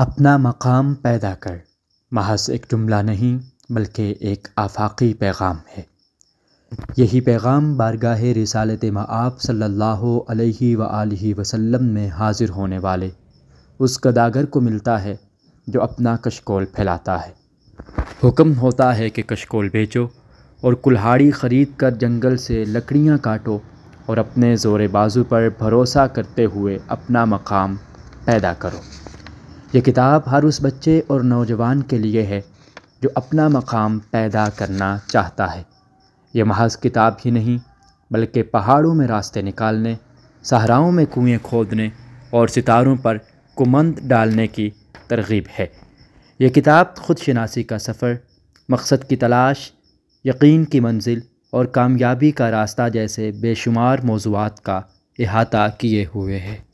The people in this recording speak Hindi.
अपना मकाम पैदा कर महज एक जुमला नहीं बल्कि एक आफाकी पैगाम है यही पैगाम बारगाह रिसालत मआब सल्लल्लाहु अलैहि व वसल्लम में हाजिर होने वाले उस कदागर को मिलता है जो अपना कशकोल फैलाता है हुक्म होता है कि कशकोल बेचो और कुल्हाड़ी ख़रीद कर जंगल से लकड़ियाँ काटो और अपने ज़ोर बाजू पर भरोसा करते हुए अपना मकाम पैदा करो ये किताब हर उस बच्चे और नौजवान के लिए है जो अपना मकाम पैदा करना चाहता है ये महज किताब ही नहीं बल्कि पहाड़ों में रास्ते निकालने सहराओं में कुएँ खोदने और सितारों पर कुमंद डालने की तरगीब है ये किताब खुद शनासी का सफ़र मकसद की तलाश यकीन की मंजिल और कामयाबी का रास्ता जैसे बेशुमार मौजूद का अहाता किए हुए है